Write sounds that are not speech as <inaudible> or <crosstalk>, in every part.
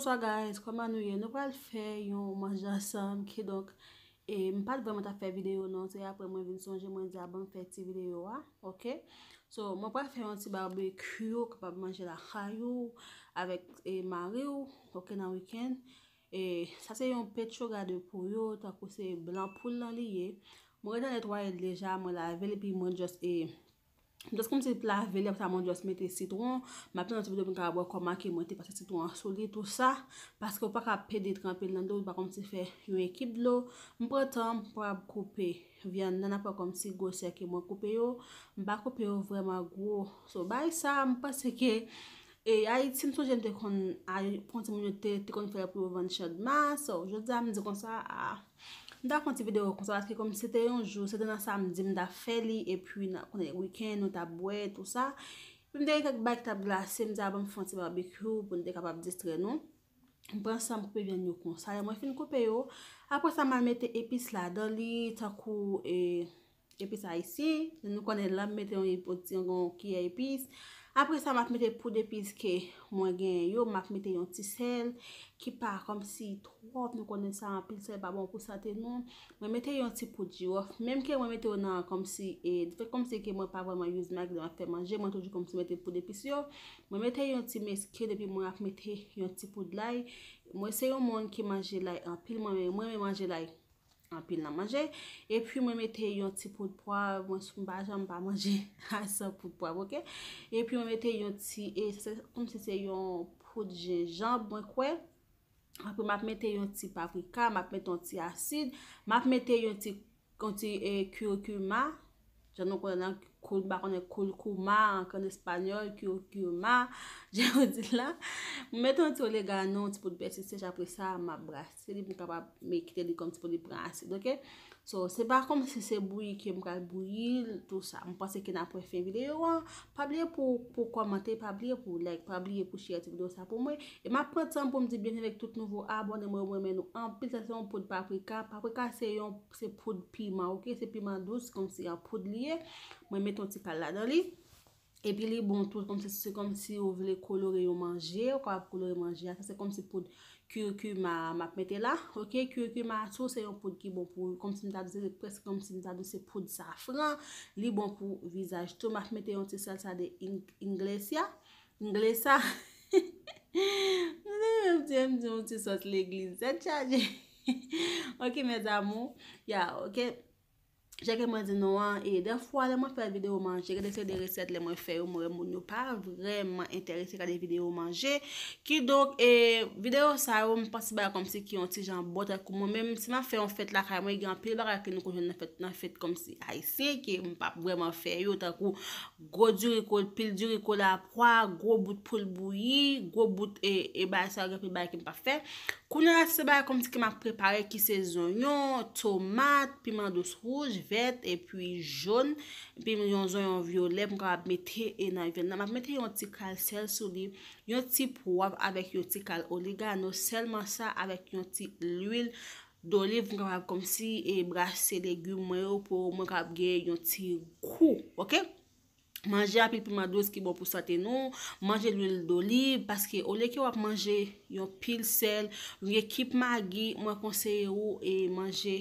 Bonsoy guys, koman nou ye nou pal fe yon manje asan mke dok E mi pal vremen ta fe video nou, se apre mwen vin sonje mwen di aban ah, fe ti video a, ah, ok? So, mwen pal fe yon ti barbekuyo ki pa manje la chayou Avek e mare ou, ok nan wiken E sa se yon pet choga de pouyo, tako se yon blan pou lan li ye Mwen reten netwayed leja, mwen la vele pi mwen just e... Dos kon si pla veli apta a manjou asme te sitron, ma apten anse video mwen ka abwa koma ke mwen te pase sitron an soli tout sa. Paske ou pa ka pedi trempel nan do, ba kon si fe yon ekip lo. Mwen pratan mwen pran koupe, vyen nan apwa kon si gose ke mwen koupe yo, mwen ba koupe yo vreman gwo. So bay sa, mwen pase ke, e a yi tim sou jen te kon a yi ponte mwen yote te kon fere pou yon van chadman, so jodan mwen di kon sa a. Ah. Mda konti video konso aske konm se te yon jou, se te nan samdi mda fe li e pi e wikend nou ta bwe tout sa. Mde yon kek bayk tabla se mdja ban fwanti barbe kru pou nou de kapap distre nou. Mbran sa mpou pe vyen yon konso. Apo sa man mette epis la, dan li takou e, epis a isi, nou konen lan mette yon ipoti yon ki epis. Apresan, mwen ap mette poud epiz ke mwen gen yo, mwen ap mette yon ti sel ki pa kom si trof nou konen sa anpil sel pa bon pou saten moun. Mwen mette yon ti poud jov, menm ke mwen mette yon nan kom si e, di fe kom si ke mwen pa vwa mwen yuzmak dan ap te manje, mwen toujou kom si mette poud epiz yov. Mwen mette yon ti meske depi mwen ap mette yon ti poud lay, mwen se yon moun ki manje lay anpil mwen men manje lay. Anpil nan manje. E pwi mwen mette yon ti poud pwav. Mwen sou mba jan mba manje. Asan poud pwav. E pwi mwen mette yon ti. Kom se se yon poud jen jamb. Mwen kwe. Anpil mwen mette yon ti pavrika. Mwen mette yon ti asid. Mwen mette yon ti koukouma. Jan nou kwen nan koukouma. Koulkouma, koun espanyol, kyoukouma. Je vè di la. Mwen met an tou le ganon, ti pou de besi sej apre sa, mwen abrase li pou kaba me ekite li kon ti pou de prase. So, se ba kom se se bouye ki mwen apre bouye, tout sa, mwen pase ki nan apre fe videyo. Pa blye pou komante, pa blye pou like, pa blye pou share ti videyo sa pou mwen. E mwen apre tan pou mwen di bine vek tout nouvo abon, mwen mwen mè nou anpil sa son poud paprika. Paprika se yon, se poud pima, ok? Se pima dous, kon si yon poud liye. Mwen mè. Met ton ti pal la dan li. E pi li bon tou. Se kon si ou vle kolore yo manje. Ou kon ap kolore manje. Se kon si poud kyou kyou ma ap mette la. Ok. Kyou kyou ma tou. Se yon poud ki bon pou. Kon si mta douse. Se pres kon si mta douse. Bon <laughs> se poud safran. Li bon pou. Visaj tou. Ma ap mette yon ti sol sa de inglesa. Inglesa. Mwen te mwen ti sot l'eglise. Sè chaje. <laughs> Ok mes amou. Ya ok. Ok. Jèkè mwen di nou an, e den fwa lè mwen fè video manje, jèkè desè de resèt lè mwen fè yo mwen moun nou pa vremen interese ka de video manje. Ki dok, e video sa yo mwen pa si bay komse ki yon ti jan bot akou mwen, mwen si mwen fè yon fèt la kwa yon mwen yon pili baka yon konjoun nan fèt komse a yisi, ki mwen pa vremen fè yo takou. Gwo di rikol pil, di rikol apwa, gwo bout pou lbouyi, gwo bout e bay sa yon pili bay ki mwen pa fè. Kounen la si bay komse ki mwen preparè ki se zonyon, tomat, piment dous rouj, vè. vet, epi joun, epi yon zon yon violep, mga ap mette enay ven. Nan map mette yon ti kal sel solib, yon ti pov avèk yon ti kal oligano, selman sa avèk yon ti l'uil dolib, mga ap komsi e brase legume yo pou mga ap ge yon ti kou, ok? Manje api pou madouz ki bo pou sate nou, manje l'uil dolib, paske ole ki wap manje yon pil sel, yon ekip ma agi, mwa konseye yo e manje...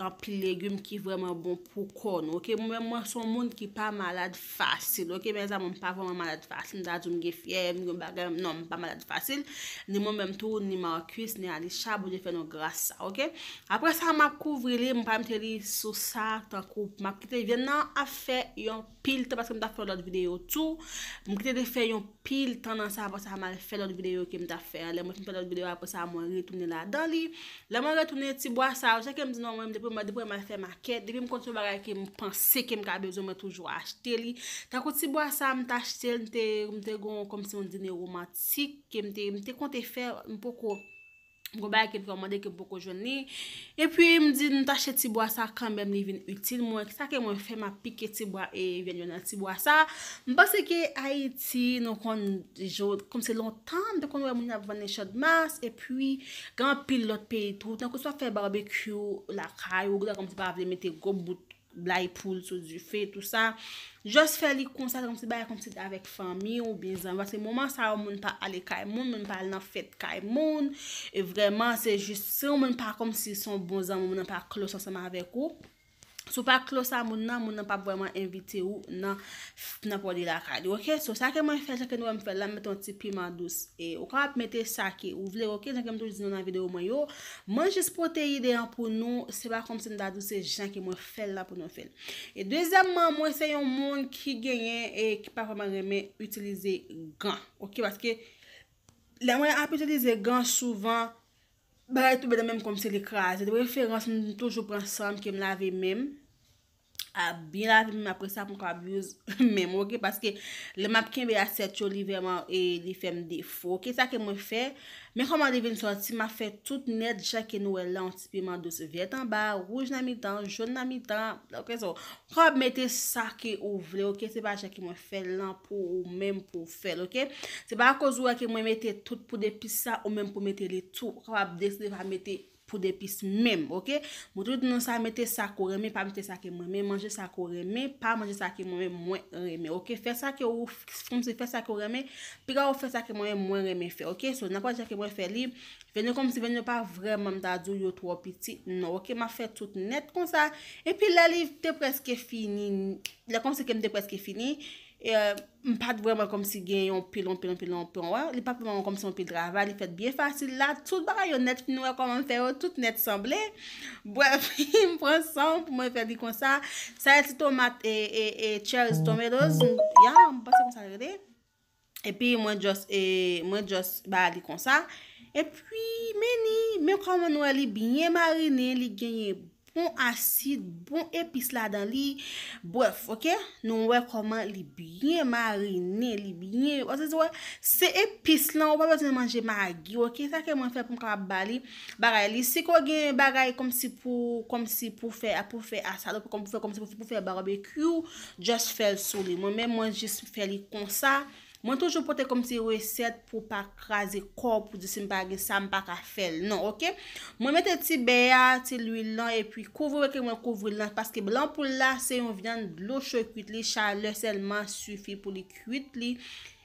an pil legume ki vreman bon pou kon, ok, mwen mwen son moun ki pa malade fasil, ok, mwen zan mwen pa foman malade fasil, nan joun ge fye, nan mwen pa malade fasil, ni mwen mwen tou, ni mwen kuis, ni an li chabou je fe nou grasa, ok, apre sa mwen kouvri li, mwen pa mwen te li sou sa tan kouvri, mwen kite non, vyen nan a fe yon pil te, paske mwen ta fe lout videyo tou, mwen kite de fe yon Pili tanan sa apos a ma fe lout videyo kem ta fe. Le mwen fin pe lout videyo apos a mwen retounen la dan li. Le mwen retounen ti bwa sa. Ouja kem di nan mwen. Depo mwen fè ma ket. Depo mwen konti mwen bagay kem mwen panse kem kwa bezon mwen toujou achte li. Tako ti bwa sa mwen achte li mwen te kon kom si mwen dine romantik. Mwen te konti fè mwen poko. Mwen go baye ke lwa mwade ke boko jwenni. E pwi mdi nou tache ti bwa sa kambe mne vin util mwen. Sake mwen fe ma pike ti bwa e vèn jwennan ti bwa sa. Mba se ke Haiti nou kon jod kom se lontan. Mwen kon wè mwen avanè chod mas. E pwi gen apil lot pe itout. Nan ke so fe barbekü la kaj ou glan kom se pa avele mette gobut. Bly poule sou du fe tout sa. Just fe li konsat kom si baye kom si de avek fami ou bizan. Vase mouman sa ou moun pa ale kay moun, moun pa ale nan fet kay moun. E vreman se jist se ou moun pa kom si son bonzan, moun pa close osama avek ou. Sou pa klo sa moun nan, moun nan pa pwoyman invite ou nan pwodi la kadi. Ok, sou sa ke mwen fèl, sa ke nou mwen fèl la, meton ti piman dous. E, okan ap metè sa ke ou vle, ok, sa ke mwen dous di nou nan video mwen yo. Mwen jes potè yi deyan pou nou, se ba kom se nou da dous se jan ke mwen fèl la pou nou fèl. E, dezèmman, mwen se yon moun ki genyen e ki pa pwoyman remè, utelize gan, ok, baske la mwen ap utelize gan souvan, Bè toube de mèm kom se li kraze, de wè fèranse mèm toujou pransèm ki mèm lave mèm. A bin la vim m apresa pou kwa abyouz mem, ok? Paske le map kin be aset yo li veman e li fem defo, ok? Sa ke mwen fe, men kwa mwen revin sou ansi, m a fe tout net, jake nou e lan, tipi man dos, vetan ba, rouj nan mi tan, joun nan mi tan, la ok so. Kwa ap mette sa ke ouvre, ok? Se ba jake mwen fe lan pou ou men pou fel, ok? Se ba akouz ou a ke mwen mette tout pou depisa ou men pou mette li tou, kwa ap desne va mette. Fou depis mèm, ok? Mou tout nou sa mette sakou remè, pa mette sakou remè, manje sakou remè, pa manje sakou remè, mwen remè, ok? Fè sakou remè, pi la ou fè sakou remè, mwen remè fè, ok? So nan pa jèkè mwen fè li, fè nou kom si fè nou pa vreman dadou yot wopiti, non, ok? Ma fè tout net kon sa, epi la li te preske finin, la konsekem te preske finin. E pat vwe mwen kom si gen yon pilon, pilon, pilon, pilon, wè. Li pat vwe mwen kom si yon pil drava, li fet biye fasyl la. Tout ba yon net finwe koman feyo, tout net sanble. Bwè, <laughs> mwen pronsan pou mwen fer di kon sa. Sa eti tomat e, e, e chel stomelos. Ya, mwen pas se kon sa grede. E pi mwen jos, mwen jos ba di kon sa. E pi meni, men koman wè li binye mary, nen li genye... bon asid, bon epis la dan li. Bref, ok? Nou wek koman li byen marine, li byen, ose zwe, se epis la, ou pa bezene manje magi, ok? Sa ke mwen fe pou mkala bali, bagay li. Si kwen gen bagay kom si pou, kom si pou fe, pou fe asadok, pou fe, pou fe, pou fe barbeku, just fel soli. Mwen men mwen jes feli konsa, Mwen toujou pote kom ti reset pou pa krasi kor pou di se mpa ge sa mpa ka fel. Non, ok? Mwen mette ti beya, ti luy lan, e pi kouvre ke mwen kouvre lan. Paske blan pou la se yon vyan blosho kuit li, chale selman sufi pou li kuit li.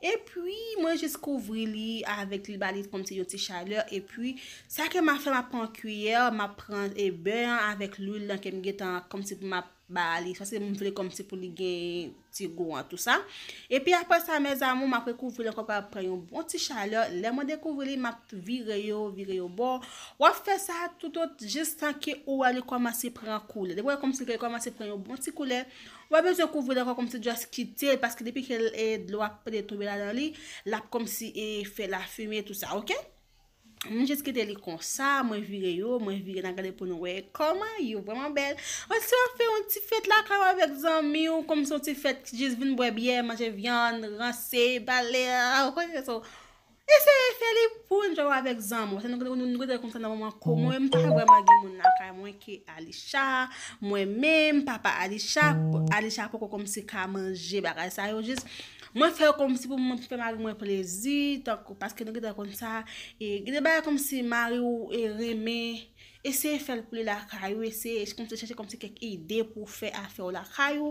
E pwi, mwen jist kouvri li avèk li bali kom se yon ti chaleur. E pwi, sa ke mwen fè mwen pran kuyè, mwen pran e bè an avèk loul an ke mwen getan kom se pou mwen bali. Sa se mwen vle kom se pou li gen ti go an tout sa. E pwi, apò sa, mè zamon, mwen fè kouvri li an kom se pran yon bon ti chaleur. Lè, mwen dèkouvri li mwen vire yo, vire yo bon. Wè fè sa toutot jist anke ou wè li kom se pran koule. Dè wè kom se pran yon bon ti koule. Wè bè jè kou vwè lè kòm si djòs ki tèl pòske depi ke lè lè lè lè lè, lè pòm si e fè la fume tout sa, ok? Mwen jè skè tè lè kon sa, mwen vwè yò, mwen vwè yò nan gade pou nou wè, kòm a, yò wèman bel. Mwen sè wè fè yon ti fèt la kèwa wèk zanmi ou kom son ti fèt ki jè svin bwè bè, manje vyan, rase, bale, wè yè so. E se se felipe pou njogon avek zanm, wote nou gwen dekonsan nan mwen kon, mwen mwen pa fè mm-hmm. wè magi moun naka, mwen ke alisha, mwen mèm, papa alisha, mm-hmm. alisha pou konp si ka manje, bagay sa yo jis. Mwen fè wè komp si pou mwen pou fè magi mwen prezi, tok, paske nou gwen dekonsan, e gwen dekonsan komp si Mario e reme, ese fè wè pou li lakayou, ese konp se chèche komp se kek ide pou fè a fè wè lakayou.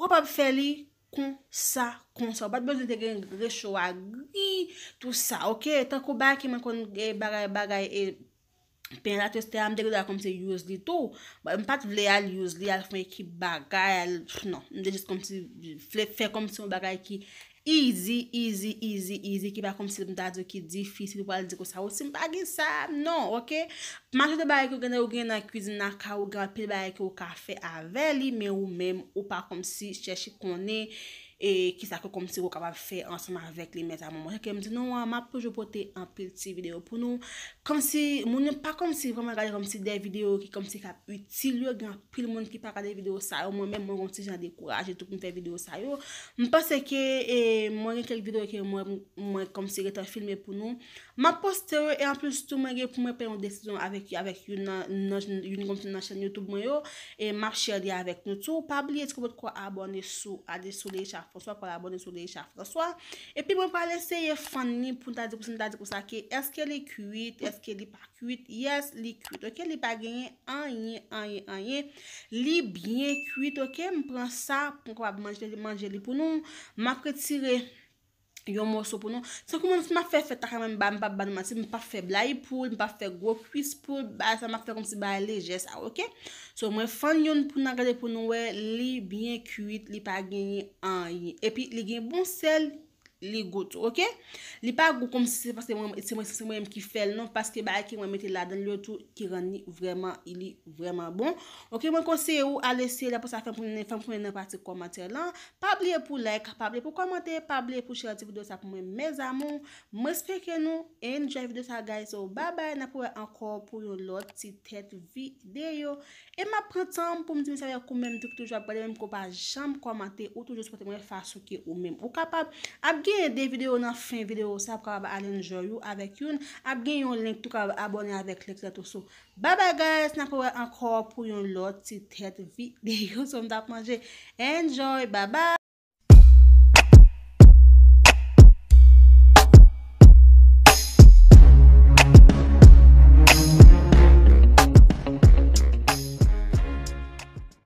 Wop ap fè li, kon sa, kon sa. Bat bezou te gen resho a gri, tout sa. Ok, tako bay ki man kon ge bagay, bagay, pen la testè, am de ge da kom se yos li tou. M pat vle al yos li, al fwen ki bagay, al, fnan, m de jist kom se, fle, fwe kom se yon bagay ki... EZ, EZ, EZ, EZ, ki pa kom si mta dwe ki difisil wale di ko sa ou si mpa gin sa, non, ok? Matou de bayek yo genne yo genye nan kouzina ka, yo genye pi bayek yo kafe aveli, me ou mem, yo pa kom si cheshi konen. E ki sa ko komse yo ka va fe ansanman vek li meta moun. Mwen se kem di nou ah, an, mwen pou jopote an piti video pou nou. Komse, mwen e pa komse vreman gade komse de video ki komse ka uti lyo gen apil moun ki pa gade video sa yo. Mwen mwen mwen komse jan dekouraj eto pou mwen fe video sa yo. Mwen pase ke e, mwen gen kel video ke mwen mwen komse reta filme pou nou. Mwen poste yo e an plus tout mwen gen pou mwen pe yon desizon avèk yon komse nan chan YouTube mwen yo. E mwen share di avèk nou tou. Pabli eti kou vot kwa abone sou ade sou le chan. Froswa pou la abone sou de yi chaf Froswa Epi pou mwen pale seye fan ni Pou mwen ta di pou se mwen ta di pou sa Ki eske li kuit Eske li pa kuit Yes li kuit Ok Li pa genye Anye Anye Anye Li bien kuit Ok Mwen pren sa Pon kwa mwen manje li Mwen apre tire Mwen apre tire Yon mwoso pou nou. So koumoun, si ma fe fet akame mba, mpa banmati, mpa fe blay pou, mpa fe gwo kwis pou, ba sa ma fe kom si ba leje sa, okey? So mwen fan yon pou nan gade pou nou we, li byen kuit, li pa genye anye. E pi, li genye bon sel. li gout, ok, li pa gout kom se se mwen ki fel non, paske baye ki mwen meti la den loutou ki rani vreman, ili vreman bon, ok, mwen konseye ou, ale se la pou sa fèm pou mwen, fèm pou mwen nan pati komate lan, pablie pou like, pablie pou komate, pablie pou share ti video sa pou mwen mez amon, mwespeke nou enjoy video sa guys, ou babay, nan pou ankor pou yon loti tet video, e ma pretan pou mwen di mi savè kou mwen dik toujwa pade mwen kou pa jam komate, ou toujwa sou pati mwen fassou ki ou mwen, ou kapab, apge genye de videyo nan fin videyo sa ap ka ba alenjo yo avek yon. Ap gen yon link tou ka ba abonye avek like zato sou. Baba guys, nako wè ankor pou yon loti tet videyo <laughs> som da pmanje. Enjoy, baba!